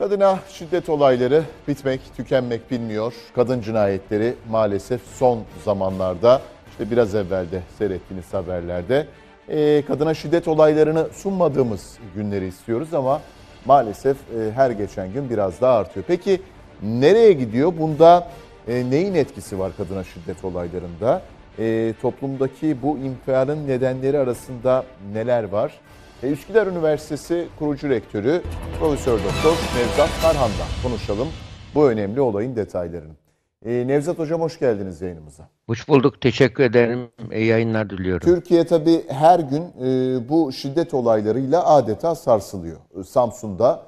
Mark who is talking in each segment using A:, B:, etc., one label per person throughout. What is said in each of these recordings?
A: Kadına şiddet olayları bitmek, tükenmek bilmiyor. Kadın cinayetleri maalesef son zamanlarda, işte biraz evvel de seyrettiğiniz haberlerde e, kadına şiddet olaylarını sunmadığımız günleri istiyoruz ama maalesef e, her geçen gün biraz daha artıyor. Peki nereye gidiyor? Bunda e, neyin etkisi var kadına şiddet olaylarında? toplumdaki bu infialın nedenleri arasında neler var? E, Üsküdar Üniversitesi kurucu rektörü Profesör Doktor Nevzat Tarhan'la konuşalım bu önemli olayın detaylarını. E, Nevzat Hocam hoş geldiniz yayınımıza.
B: Hoş bulduk. Teşekkür ederim. İyi yayınlar diliyorum.
A: Türkiye tabii her gün e, bu şiddet olaylarıyla adeta sarsılıyor. Samsun'da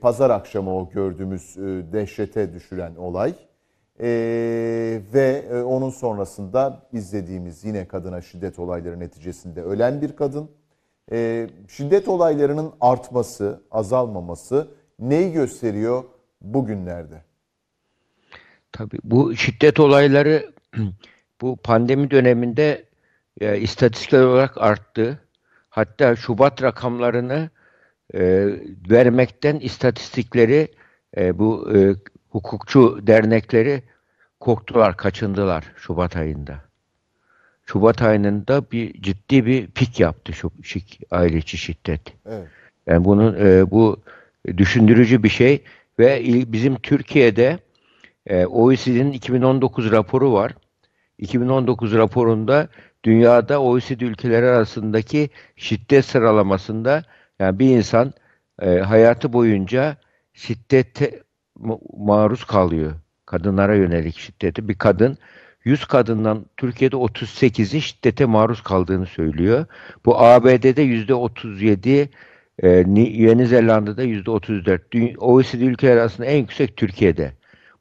A: pazar akşamı o gördüğümüz dehşete düşüren olay. ve onun sonrasında izlediğimiz yine kadına şiddet olayları neticesinde ölen bir kadın. E, şiddet olaylarının artması, azalmaması neyi gösteriyor bugünlerde?
B: Tabii bu şiddet olayları bu pandemi döneminde e, istatistikler olarak arttı. Hatta Şubat rakamlarını e, vermekten istatistikleri e, bu e, hukukçu dernekleri korktular, kaçındılar Şubat ayında. Şubat ayında bir ciddi bir pik yaptı şu aile içi şiddet. Evet. Yani bunun e, bu düşündürücü bir şey ve bizim Türkiye'de e, OECD'nin 2019 raporu var. 2019 raporunda dünyada OECD ülkeleri arasındaki şiddet sıralamasında yani bir insan e, hayatı boyunca şiddete maruz kalıyor. Kadınlara yönelik şiddeti bir kadın 100 kadından Türkiye'de 38'in şiddete maruz kaldığını söylüyor. Bu ABD'de %37, e, Yeni Zelanda'da %34. OECD ülkeler arasında en yüksek Türkiye'de.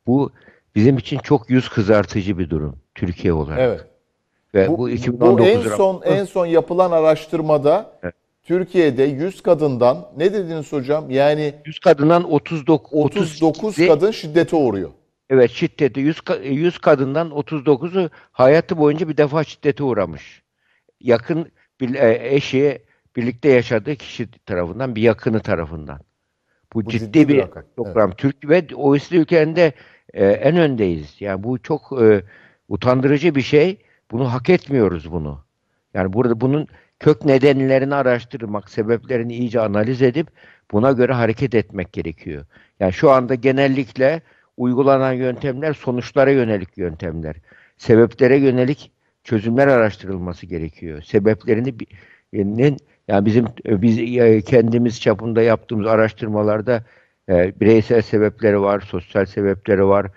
B: Bu bizim için çok yüz kızartıcı bir durum Türkiye olarak. Evet.
A: Ve bu, bu 2019 bu en son raporunda... en son yapılan araştırmada evet. Türkiye'de 100 kadından ne dediniz hocam? Yani 100 kadından 39 39 kadın şiddete uğruyor. Evet şiddeti 100, 100 kadından
B: 39'u hayatı boyunca bir defa şiddete uğramış. Yakın bir, e, eşi birlikte yaşadığı kişi tarafından bir yakını tarafından. Bu, bu ciddi, ciddi bir program. Evet. Türk ve OECD ülkelerinde e, en öndeyiz. Yani bu çok e, utandırıcı bir şey. Bunu hak etmiyoruz bunu. Yani burada bunun kök nedenlerini araştırmak, sebeplerini iyice analiz edip buna göre hareket etmek gerekiyor. Yani şu anda genellikle uygulanan yöntemler sonuçlara yönelik yöntemler. Sebeplere yönelik çözümler araştırılması gerekiyor. Sebeplerini yani bizim biz kendimiz çapında yaptığımız araştırmalarda e, bireysel sebepleri var, sosyal sebepleri var,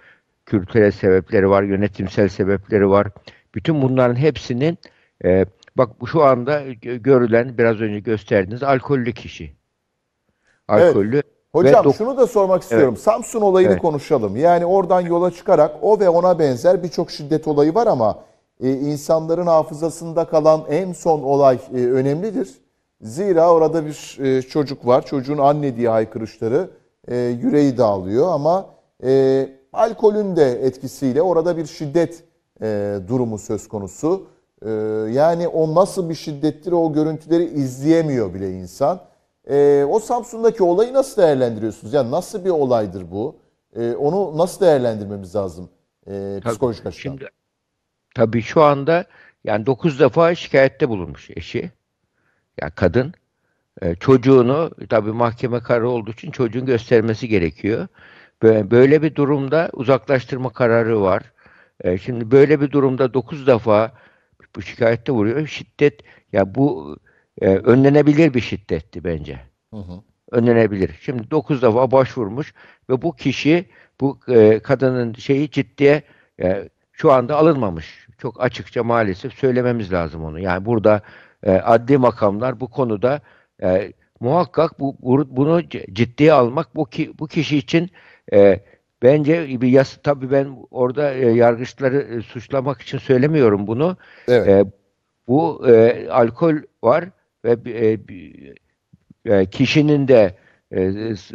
B: kültürel sebepleri var, yönetimsel sebepleri var. Bütün bunların hepsinin e, bak şu anda görülen biraz önce gösterdiğiniz alkollü kişi. Alkollü evet. Hocam şunu da
A: sormak istiyorum. Evet. Samsun olayını evet. konuşalım. Yani oradan yola çıkarak o ve ona benzer birçok şiddet olayı var ama e, insanların hafızasında kalan en son olay e, önemlidir. Zira orada bir e, çocuk var. Çocuğun anne diye haykırışları e, yüreği dağılıyor ama e, alkolün de etkisiyle orada bir şiddet e, durumu söz konusu. E, yani o nasıl bir şiddettir o görüntüleri izleyemiyor bile insan. E, o Samsun'daki olayı nasıl değerlendiriyorsunuz? Yani nasıl bir olaydır bu? E, onu nasıl değerlendirmemiz lazım e, psikolojik açıdan? Şimdi, tabii şu anda yani 9 defa şikayette bulunmuş eşi.
B: Yani kadın. E, çocuğunu tabii mahkeme kararı olduğu için çocuğun göstermesi gerekiyor. Böyle, böyle bir durumda uzaklaştırma kararı var. E, şimdi böyle bir durumda 9 defa bu şikayette vuruyor. Şiddet ya yani bu e, önlenebilir bir şiddetti bence. Hı hı. Önlenebilir. Şimdi 9 defa başvurmuş ve bu kişi bu e, kadının şeyi ciddiye e, şu anda alınmamış. Çok açıkça maalesef söylememiz lazım onu. Yani burada e, adli makamlar bu konuda e, muhakkak bu, bu bunu ciddiye almak bu ki, bu kişi için e, bence bir yas tabii ben orada e, yargıçları e, suçlamak için söylemiyorum bunu. Evet. E, bu e, alkol var ve e, e, kişinin de e,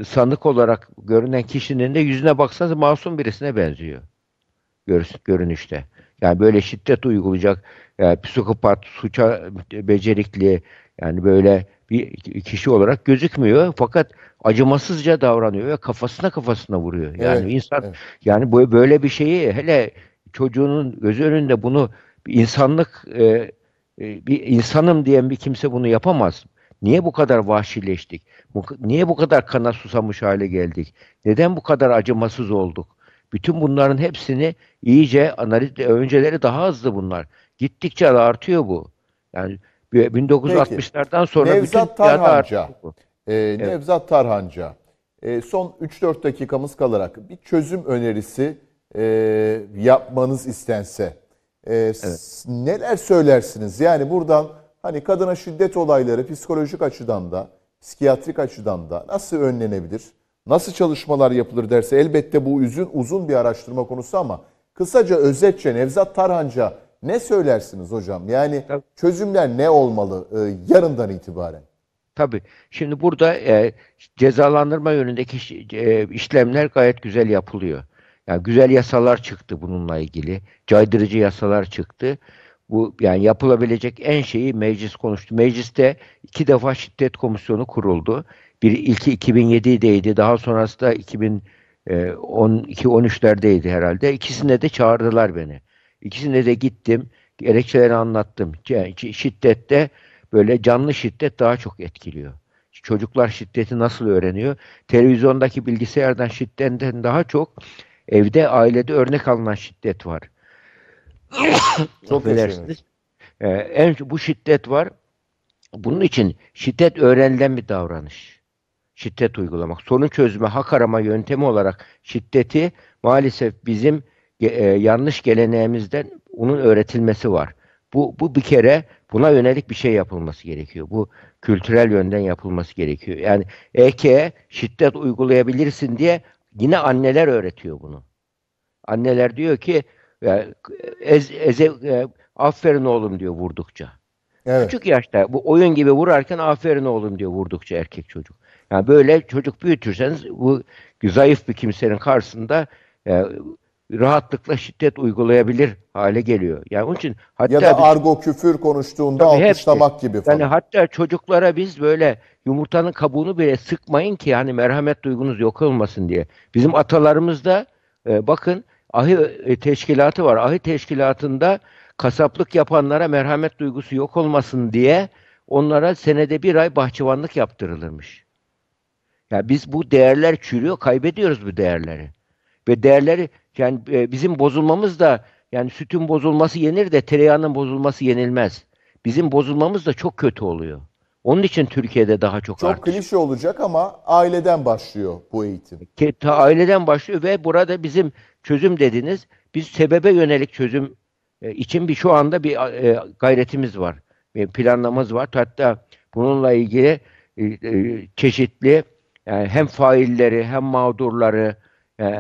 B: sanık olarak görünen kişinin de yüzüne baksanız masum birisine benziyor görünüşte. Yani böyle şiddet uygulayacak yani psikopat, suça becerikli yani böyle bir kişi olarak gözükmüyor fakat acımasızca davranıyor ve kafasına kafasına vuruyor. Yani evet, insan evet. yani böyle bir şeyi hele çocuğunun gözü önünde bunu insanlık e, ee, bir insanım diyen bir kimse bunu yapamaz. Niye bu kadar vahşileştik? Niye bu kadar kana susamış hale geldik? Neden bu kadar acımasız olduk? Bütün bunların hepsini iyice analiz önceleri daha hızlı bunlar. Gittikçe artıyor bu. Yani 1960'lardan sonra Nevzat bütün Tarhanca.
A: E, ee, evet. Nevzat Tarhanca. E, son 3-4 dakikamız kalarak bir çözüm önerisi e, yapmanız istense ee, evet. Neler söylersiniz? Yani buradan hani kadına şiddet olayları psikolojik açıdan da, psikiyatrik açıdan da nasıl önlenebilir? Nasıl çalışmalar yapılır derse elbette bu üzün uzun bir araştırma konusu ama kısaca özetçe Nevzat Tarhanca ne söylersiniz hocam? Yani Tabii. çözümler ne olmalı e, yarından itibaren? Tabii. Şimdi burada e, cezalandırma
B: yönündeki e, işlemler gayet güzel yapılıyor. Yani güzel yasalar çıktı bununla ilgili. Caydırıcı yasalar çıktı. Bu yani yapılabilecek en şeyi meclis konuştu. Mecliste iki defa şiddet komisyonu kuruldu. Bir ilki 2007'deydi. Daha sonrası da 2012-13'lerdeydi e, herhalde. İkisinde de çağırdılar beni. İkisinde de gittim. Gerekçelerini anlattım. şiddette böyle canlı şiddet daha çok etkiliyor. Çocuklar şiddeti nasıl öğreniyor? Televizyondaki bilgisayardan şiddetten daha çok Evde, ailede örnek alınan şiddet var. Çok affedersiniz. Ee, en, bu şiddet var. Bunun için şiddet öğrenilen bir davranış. Şiddet uygulamak. Sorun çözme, hak arama yöntemi olarak şiddeti maalesef bizim e, yanlış geleneğimizden onun öğretilmesi var. Bu, bu bir kere buna yönelik bir şey yapılması gerekiyor. Bu kültürel yönden yapılması gerekiyor. Yani EK şiddet uygulayabilirsin diye Yine anneler öğretiyor bunu. Anneler diyor ki ez, eze, e, aferin oğlum diyor vurdukça. Evet. Küçük yaşta bu oyun gibi vurarken aferin oğlum diyor vurdukça erkek çocuk. Yani böyle çocuk büyütürseniz bu zayıf bir kimsenin karşısında e, rahatlıkla şiddet uygulayabilir hale geliyor. Yani onun için hatta ya da biz,
A: argo küfür konuştuğunda alkışlamak gibi falan. Yani
B: hatta çocuklara biz böyle yumurtanın kabuğunu bile sıkmayın ki hani merhamet duygunuz yok olmasın diye. Bizim atalarımızda e, bakın ahi e, teşkilatı var. Ahi teşkilatında kasaplık yapanlara merhamet duygusu yok olmasın diye onlara senede bir ay bahçıvanlık yaptırılırmış. Ya yani biz bu değerler çürüyor, kaybediyoruz bu değerleri. Ve değerleri yani e, bizim bozulmamız da yani sütün bozulması yenir de tereyağının bozulması yenilmez. Bizim bozulmamız da çok kötü oluyor. Onun için Türkiye'de daha çok Çok
A: artış. klişe olacak ama aileden başlıyor bu eğitim. Ta aileden
B: başlıyor ve burada bizim çözüm dediniz. Biz sebebe yönelik çözüm e, için bir şu anda bir e, gayretimiz var. Bir planlamamız var. Hatta bununla ilgili çeşitli yani hem failleri hem mağdurları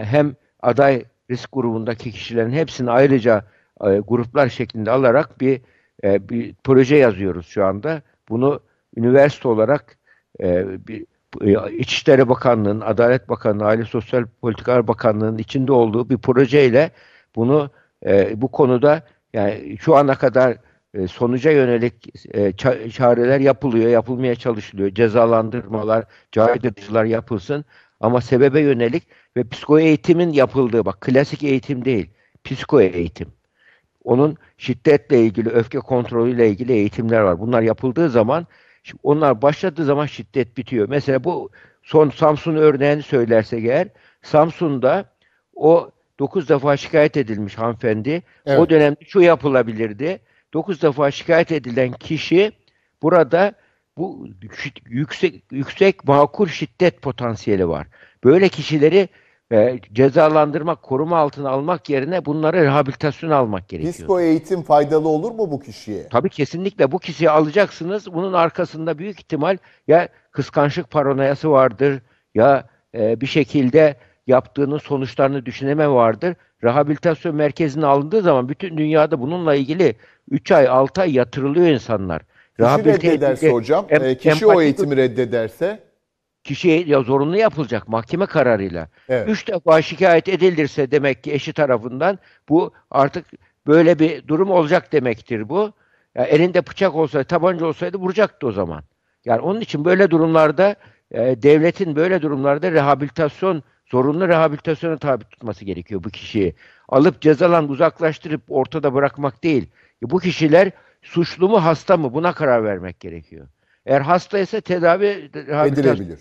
B: hem aday risk grubundaki kişilerin hepsini ayrıca e, gruplar şeklinde alarak bir, e, bir proje yazıyoruz şu anda. Bunu üniversite olarak e, bir e, İçişleri Bakanlığı'nın, Adalet Bakanlığı, Aile Sosyal Politikalar Bakanlığı'nın içinde olduğu bir projeyle bunu e, bu konuda yani şu ana kadar e, sonuca yönelik e, çareler yapılıyor, yapılmaya çalışılıyor. Cezalandırmalar, caydırıcılar yapılsın ama sebebe yönelik ve psiko eğitimin yapıldığı bak klasik eğitim değil psiko eğitim. Onun şiddetle ilgili öfke kontrolüyle ilgili eğitimler var. Bunlar yapıldığı zaman onlar başladığı zaman şiddet bitiyor. Mesela bu son Samsun örneğini söylerse eğer Samsun'da o 9 defa şikayet edilmiş hanımefendi. Evet. O dönemde şu yapılabilirdi. 9 defa şikayet edilen kişi burada bu yüksek yüksek makul şiddet potansiyeli var. Böyle kişileri e, ee, cezalandırmak, koruma altına almak yerine bunları rehabilitasyon almak gerekiyor. Psiko
A: eğitim faydalı olur mu bu kişiye?
B: Tabii kesinlikle bu kişiyi alacaksınız. Bunun arkasında büyük ihtimal ya kıskançlık paranoyası vardır ya e, bir şekilde yaptığının sonuçlarını düşüneme vardır. Rehabilitasyon merkezine alındığı zaman bütün dünyada bununla ilgili 3 ay 6 ay yatırılıyor insanlar. Kişi reddederse hocam, em, e, kişi empati, o eğitimi reddederse kişiye ya zorunlu yapılacak mahkeme kararıyla. Evet. Üç defa şikayet edilirse demek ki eşi tarafından bu artık böyle bir durum olacak demektir bu. Ya elinde bıçak olsaydı, tabanca olsaydı vuracaktı o zaman. Yani onun için böyle durumlarda e, devletin böyle durumlarda rehabilitasyon zorunlu rehabilitasyona tabi tutması gerekiyor bu kişiyi. Alıp cezalan uzaklaştırıp ortada bırakmak değil. E, bu kişiler suçlu mu hasta mı buna karar vermek gerekiyor. Eğer hasta ise tedavi edilebilir.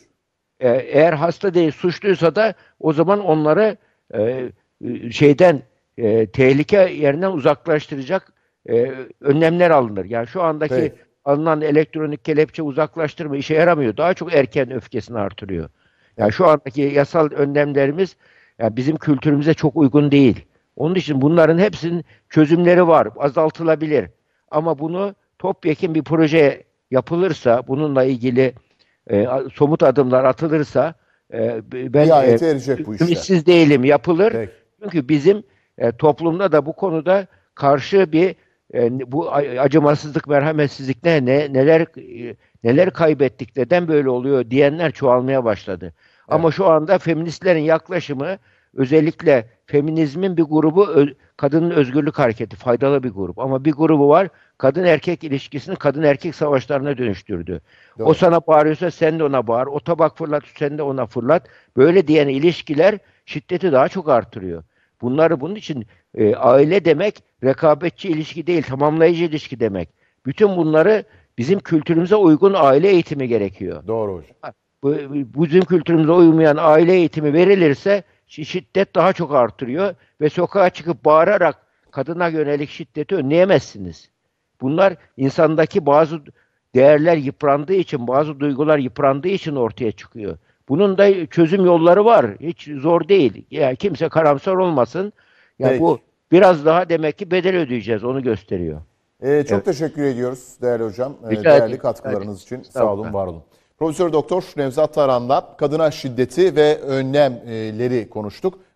B: E, eğer hasta değil suçluysa da o zaman onları e, şeyden e, tehlike yerinden uzaklaştıracak önlemler alınır. Yani şu andaki evet. alınan elektronik kelepçe uzaklaştırma işe yaramıyor. Daha çok erken öfkesini artırıyor. Yani şu andaki yasal önlemlerimiz yani bizim kültürümüze çok uygun değil. Onun için bunların hepsinin çözümleri var, azaltılabilir. Ama bunu topyekin bir proje yapılırsa, bununla ilgili e, somut adımlar atılırsa e, ben Nihayete e, ümitsiz değilim. Yapılır. Peki. Çünkü bizim e, toplumda da bu konuda karşı bir e, bu acımasızlık, merhametsizlik ne, ne neler e, neler kaybettik neden böyle oluyor diyenler çoğalmaya başladı. Evet. Ama şu anda feministlerin yaklaşımı özellikle feminizmin bir grubu ö- kadının özgürlük hareketi faydalı bir grup ama bir grubu var kadın erkek ilişkisini kadın erkek savaşlarına dönüştürdü. Doğru. O sana bağırıyorsa sen de ona bağır. O tabak fırlat sen de ona fırlat. Böyle diyen ilişkiler şiddeti daha çok artırıyor. Bunları bunun için e, aile demek rekabetçi ilişki değil, tamamlayıcı ilişki demek. Bütün bunları bizim kültürümüze uygun aile eğitimi gerekiyor. Doğru hocam. Bu, bu bizim kültürümüze uymayan aile eğitimi verilirse şiddet daha çok artırıyor ve sokağa çıkıp bağırarak kadına yönelik şiddeti önleyemezsiniz. Bunlar insandaki bazı değerler yıprandığı için, bazı duygular yıprandığı için ortaya çıkıyor. Bunun da çözüm yolları var. Hiç zor değil. Yani kimse karamsar olmasın. Yani bu biraz daha demek ki bedel ödeyeceğiz. Onu gösteriyor.
A: Ee, çok evet. teşekkür ediyoruz değerli hocam. Ee, Rica değerli edeyim. katkılarınız Hadi. için. Sağ olun, var olun. Profesör Doktor Nevzat Taran'la kadına şiddeti ve önlemleri konuştuk.